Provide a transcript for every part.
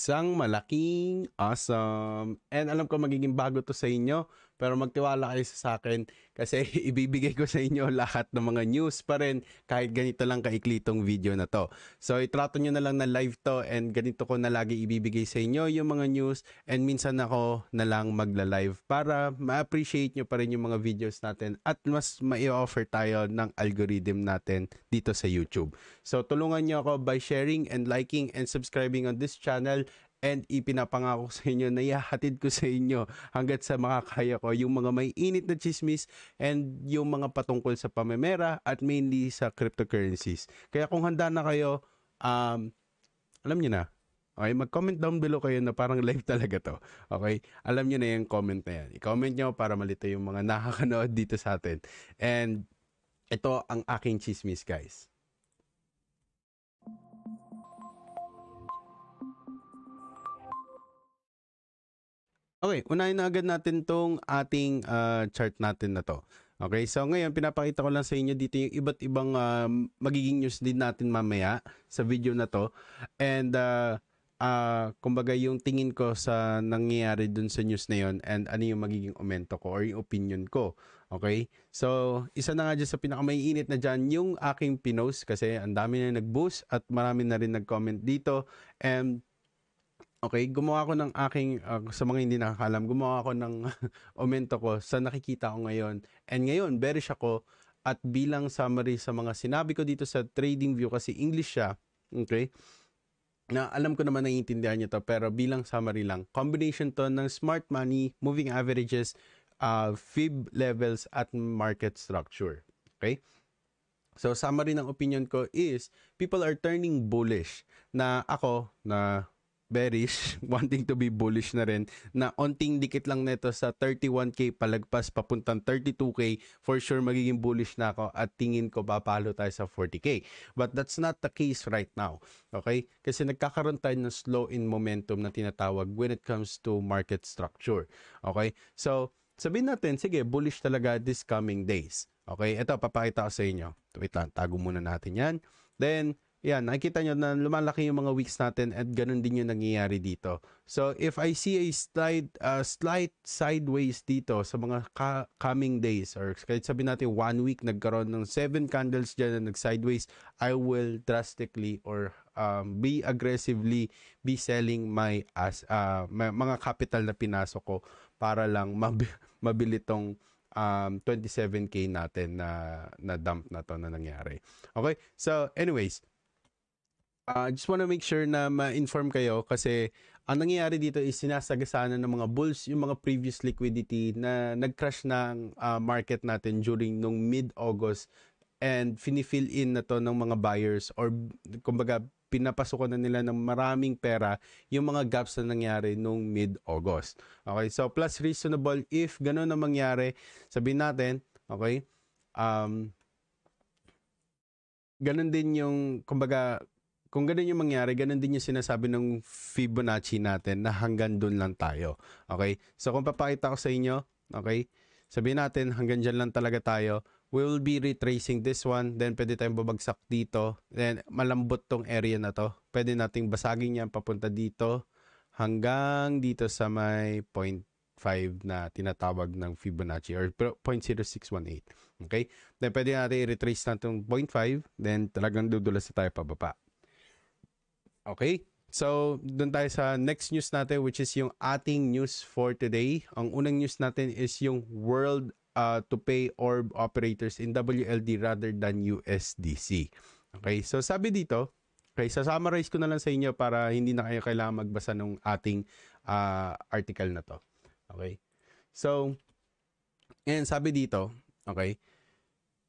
Isang malaking awesome. And alam ko magiging bago to sa inyo, pero magtiwala kayo sa akin kasi ibibigay ko sa inyo lahat ng mga news pa rin kahit ganito lang kaiklitong video na to. So itrato nyo na lang na live to and ganito ko na lagi ibibigay sa inyo yung mga news and minsan ako na lang magla-live para ma-appreciate nyo pa rin yung mga videos natin at mas ma-offer tayo ng algorithm natin dito sa YouTube. So tulungan nyo ako by sharing and liking and subscribing on this channel And ipinapangako sa inyo na ihahatid ko sa inyo hanggat sa makakaya ko yung mga may init na chismis and yung mga patungkol sa pamemera at mainly sa cryptocurrencies. Kaya kung handa na kayo, um, alam niyo na, Okay, mag-comment down below kayo na parang live talaga to. Okay? Alam niyo na yung comment na yan. I-comment nyo para malito yung mga nakakanood dito sa atin. And ito ang aking chismis, guys. Okay, unahin na agad natin tong ating uh, chart natin na to. Okay, so ngayon pinapakita ko lang sa inyo dito yung iba't ibang uh, magiging news din natin mamaya sa video na to. And uh, uh, kumbaga yung tingin ko sa nangyayari dun sa news na yon and ano yung magiging omento ko or yung opinion ko. Okay? So, isa na nga dyan sa pinakamaiinit na dyan yung aking pinost kasi ang dami na nag-boost at marami na rin nag-comment dito. And Okay, gumawa ako ng aking, uh, sa mga hindi nakakalam, gumawa ako ng omento ko sa nakikita ko ngayon. And ngayon, bearish ako at bilang summary sa mga sinabi ko dito sa trading view kasi English siya, okay? Na alam ko naman naiintindihan niyo to pero bilang summary lang. Combination to ng smart money, moving averages, uh, fib levels at market structure. Okay? So summary ng opinion ko is people are turning bullish na ako na bearish, wanting to be bullish na rin, na onting dikit lang nito sa 31K palagpas papuntang 32K, for sure magiging bullish na ako at tingin ko papalo tayo sa 40K. But that's not the case right now. Okay? Kasi nagkakaroon tayo ng slow in momentum na tinatawag when it comes to market structure. Okay? So, sabihin natin, sige, bullish talaga this coming days. Okay? Ito, papakita ko sa inyo. Wait lang, tago muna natin yan. Then, yan, nakikita nyo na lumalaki yung mga weeks natin at ganun din yung nangyayari dito. So, if I see a slight, uh, slight sideways dito sa mga ka- coming days or kahit sabi natin one week nagkaroon ng 7 candles dyan na nag-sideways, I will drastically or um, be aggressively be selling my, as, uh, my, mga capital na pinasok ko para lang mab- mabili tong um, 27k natin na na dump na to na nangyari. Okay? So anyways, I uh, ah, just want to make sure na ma-inform kayo kasi ang nangyayari dito is sinasagasana ng mga bulls yung mga previous liquidity na nag-crash ng uh, market natin during nung mid-August and fini in na to ng mga buyers or kumbaga pinapasukan na nila ng maraming pera yung mga gaps na nangyari nung mid-August. Okay, so plus reasonable if ganun na mangyari, sabihin natin, okay, um, ganun din yung, kumbaga, kung ganun yung mangyari, ganun din yung sinasabi ng Fibonacci natin na hanggang doon lang tayo. Okay? So kung papakita ko sa inyo, okay? Sabihin natin hanggang dyan lang talaga tayo. We will be retracing this one. Then pwede tayong babagsak dito. Then malambot tong area na to. Pwede nating basagin yan papunta dito hanggang dito sa may 0.5 na tinatawag ng Fibonacci or 0.0618. Okay? Then pwede natin i-retrace natin 0.5. Then talagang dudulas na tayo pababa. Okay? So, doon tayo sa next news natin which is yung ating news for today. Ang unang news natin is yung World uh, to Pay Orb Operators in WLD rather than USDC. Okay? So, sabi dito, okay, so summarize ko na lang sa inyo para hindi na kayo kailangan magbasa ng ating uh, article na to. Okay? So, and sabi dito, okay,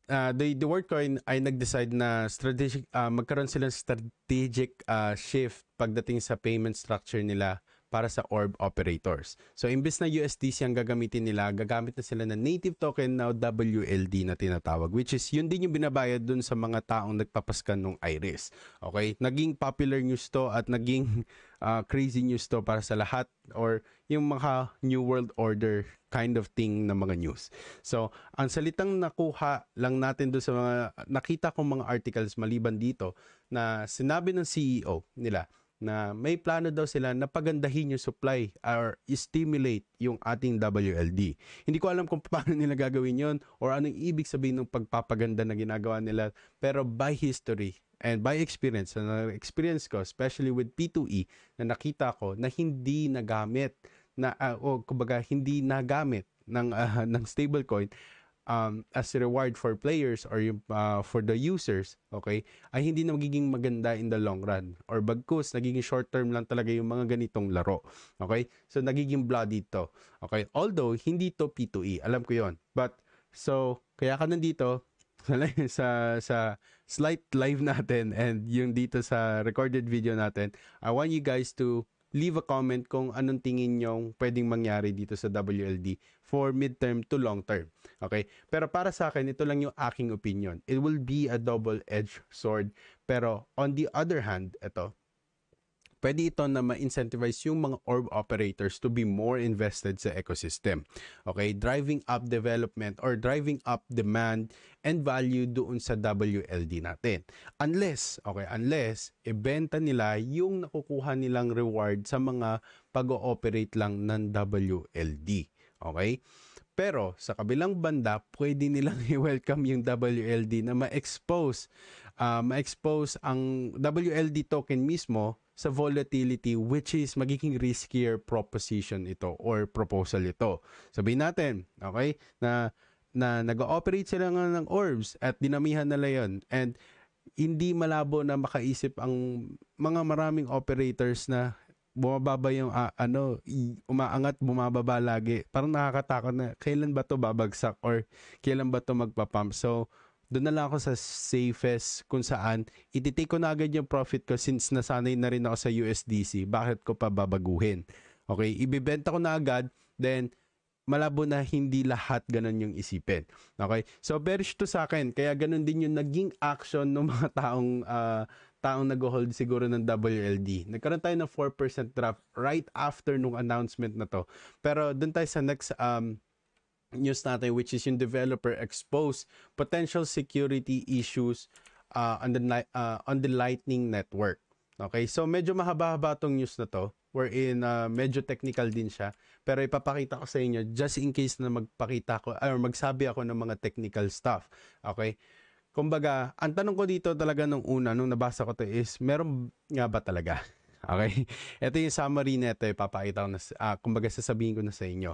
uh, the, the WorldCoin ay nag-decide na strategic, uh, magkaroon sila ng strategic uh, shift pagdating sa payment structure nila para sa orb operators. So imbes na USDC ang gagamitin nila, gagamit na sila ng native token na WLD na tinatawag which is yun din yung binabayad dun sa mga taong nagpapaskan ng iris. Okay? Naging popular news to at naging uh, crazy news to para sa lahat or yung mga New World Order kind of thing na mga news. So, ang salitang nakuha lang natin doon sa mga nakita kong mga articles maliban dito na sinabi ng CEO nila na may plano daw sila na pagandahin yung supply or stimulate yung ating WLD. Hindi ko alam kung paano nila gagawin yon or anong ibig sabihin ng pagpapaganda na ginagawa nila pero by history and by experience, na experience ko, especially with P2E, na nakita ko na hindi nagamit na uh, o kumbaga hindi nagamit ng uh, ng stablecoin um, as a reward for players or yung, uh, for the users, okay, ay hindi na magiging maganda in the long run. Or bagkus, nagiging short term lang talaga yung mga ganitong laro. Okay? So, nagiging bloody to. Okay? Although, hindi to P2E. Alam ko yon But, so, kaya ka nandito sa, sa slight live natin and yung dito sa recorded video natin, I want you guys to leave a comment kung anong tingin nyo pwedeng mangyari dito sa WLD for midterm to long term. Okay? Pero para sa akin, ito lang yung aking opinion. It will be a double-edged sword. Pero on the other hand, ito, pwede ito na ma-incentivize yung mga orb operators to be more invested sa ecosystem. Okay, driving up development or driving up demand and value doon sa WLD natin. Unless, okay, unless ibenta nila yung nakukuha nilang reward sa mga pag-ooperate lang ng WLD. Okay? Pero sa kabilang banda, pwede nilang i-welcome yung WLD na ma-expose uh, ma-expose ang WLD token mismo sa volatility which is magiging riskier proposition ito or proposal ito. Sabihin natin, okay, na na nag-ooperate sila nga ng orbs at dinamihan nila yon and hindi malabo na makaisip ang mga maraming operators na bumababa yung uh, ano umaangat bumababa lagi parang nakakatakot na kailan ba to babagsak or kailan ba to magpa-pump so doon na lang ako sa safest kung saan ititake ko na agad yung profit ko since nasanay na rin ako sa USDC. Bakit ko pa babaguhin? Okay, ibibenta ko na agad, then malabo na hindi lahat ganun yung isipin. Okay? So bearish to sa akin. Kaya ganun din yung naging action ng mga taong uh, taong nag-hold siguro ng WLD. Nagkaroon tayo ng 4% drop right after nung announcement na to. Pero doon tayo sa next um, news natin which is yung developer exposed potential security issues uh, on the uh, on the Lightning network. Okay, so medyo mahaba-haba tong news na to wherein uh, medyo technical din siya pero ipapakita ko sa inyo just in case na magpakita ko or magsabi ako ng mga technical stuff. Okay? Kumbaga, ang tanong ko dito talaga nung una nung nabasa ko to is meron nga ba talaga? Okay? Ito yung summary nito, ipapakita ko na uh, kumbaga sasabihin ko na sa inyo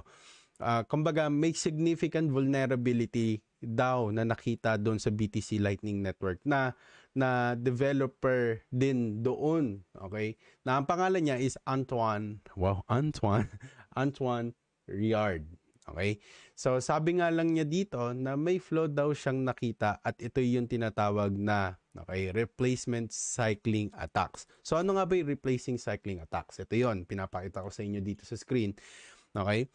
uh, kumbaga may significant vulnerability daw na nakita doon sa BTC Lightning Network na na developer din doon, okay? Na ang pangalan niya is Antoine, wow, Antoine, Antoine Riard. Okay? So sabi nga lang niya dito na may flow daw siyang nakita at ito yung tinatawag na okay, replacement cycling attacks. So ano nga ba yung replacing cycling attacks? Ito yon pinapakita ko sa inyo dito sa screen. Okay?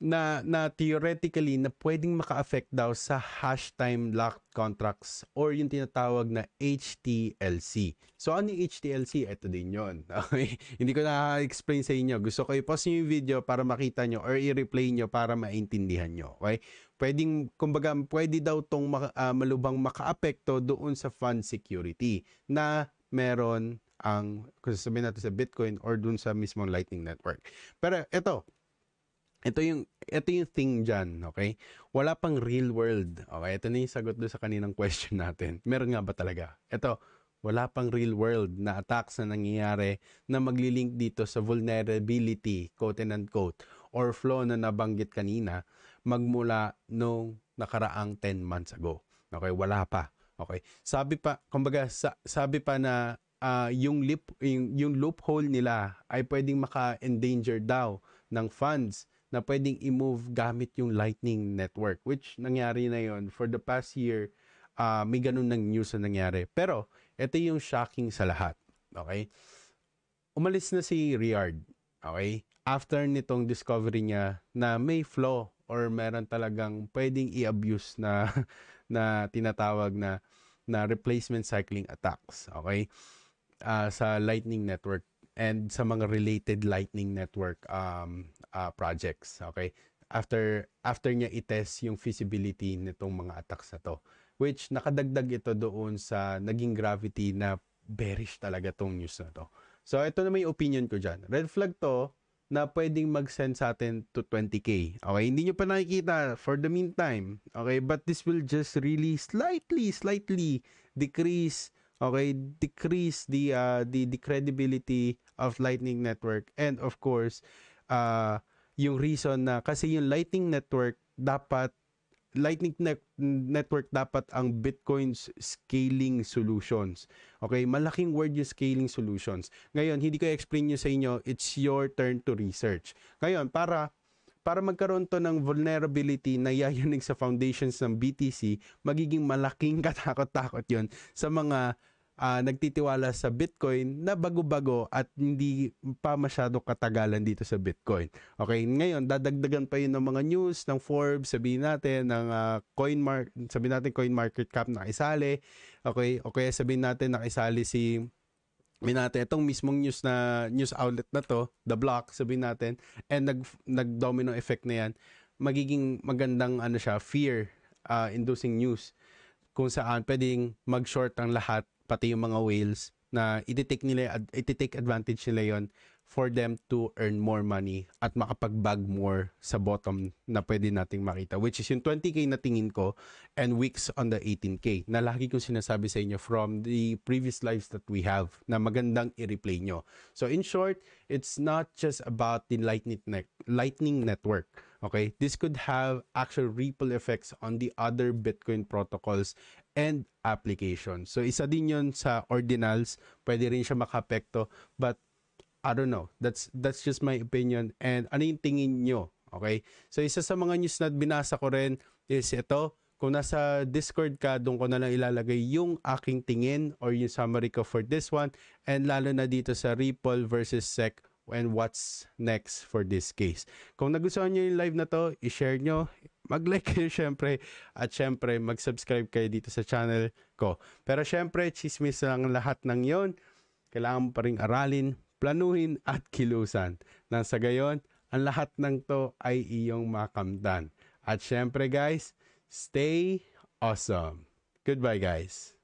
na, na theoretically na pwedeng maka-affect daw sa hash time locked contracts or yung tinatawag na HTLC. So, ano yung HTLC? Ito din yon Okay? Hindi ko na-explain sa inyo. Gusto ko i-pause nyo yung video para makita nyo or i-replay nyo para maintindihan nyo. Okay? Pwedeng, kumbaga, pwede daw tong uh, malubhang maka-apekto doon sa fund security na meron ang kung sasabihin natin sa Bitcoin or doon sa mismong Lightning Network. Pero ito, ito yung ito yung thing diyan, okay? Wala pang real world. Okay, ito na yung sagot do sa kaninang question natin. Meron nga ba talaga? Ito, wala pang real world na attacks na nangyayari na maglilink dito sa vulnerability, quote and quote, or flaw na nabanggit kanina magmula nung nakaraang 10 months ago. Okay, wala pa. Okay. Sabi pa, kumbaga sa, sabi pa na uh, yung, lip, yung, yung loophole nila ay pwedeng maka-endanger daw ng funds na pwedeng i-move gamit yung Lightning Network, which nangyari na yon for the past year, uh, may ganun ng news na nangyari. Pero, ito yung shocking sa lahat. Okay? Umalis na si Riard. Okay? After nitong discovery niya na may flaw or meron talagang pwedeng i-abuse na na tinatawag na na replacement cycling attacks, okay? Uh, sa Lightning Network and sa mga related Lightning Network um, uh, projects. Okay? After, after niya itest yung feasibility nitong mga attacks na to. Which nakadagdag ito doon sa naging gravity na bearish talaga tong news na to. So ito na may opinion ko dyan. Red flag to na pwedeng mag-send sa atin to 20k. Okay, hindi nyo pa nakikita for the meantime. Okay, but this will just really slightly, slightly decrease okay decrease the uh, the, the credibility of lightning network and of course uh, yung reason na kasi yung lightning network dapat Lightning Net- Network dapat ang Bitcoin's scaling solutions. Okay, malaking word yung scaling solutions. Ngayon, hindi ko explain yun sa inyo, it's your turn to research. Ngayon, para para magkaroon to ng vulnerability na yayanig sa foundations ng BTC, magiging malaking katakot-takot yon sa mga uh, nagtitiwala sa Bitcoin na bago-bago at hindi pa masyado katagalan dito sa Bitcoin. Okay, ngayon dadagdagan pa yun ng mga news ng Forbes, sabihin natin ng uh, coin mark, sabihin natin coin market cap na isali. Okay, okay sabihin natin nakisali si sabihin natin itong mismong news na news outlet na to, The Block, sabihin natin, and nag nag-domino effect na 'yan, magiging magandang ano siya, fear uh, inducing news kung saan pwedeng mag-short ang lahat pati yung mga whales na i-detect nila i take advantage nila yon for them to earn more money at makapag-bag more sa bottom na pwede nating makita which is yung 20k na tingin ko and weeks on the 18k na lagi kong sinasabi sa inyo from the previous lives that we have na magandang i-replay nyo. So in short, it's not just about the lightning net lightning network. Okay? This could have actual ripple effects on the other Bitcoin protocols and application. So isa din 'yon sa ordinals, pwede rin siya makapekto but I don't know. That's that's just my opinion and ano yung tingin nyo? Okay? So isa sa mga news na binasa ko rin is ito, kung nasa Discord ka, doon ko na lang ilalagay yung aking tingin or yung summary ko for this one and lalo na dito sa Ripple versus SEC and what's next for this case. Kung nagustuhan nyo yung live na to, i-share nyo, mag-like kayo syempre at syempre mag-subscribe kayo dito sa channel ko. Pero syempre, chismis lang lahat ng yon. Kailangan mo pa rin aralin, planuhin at kilusan. Nang sa gayon, ang lahat ng to ay iyong makamdan. At syempre guys, stay awesome. Goodbye guys.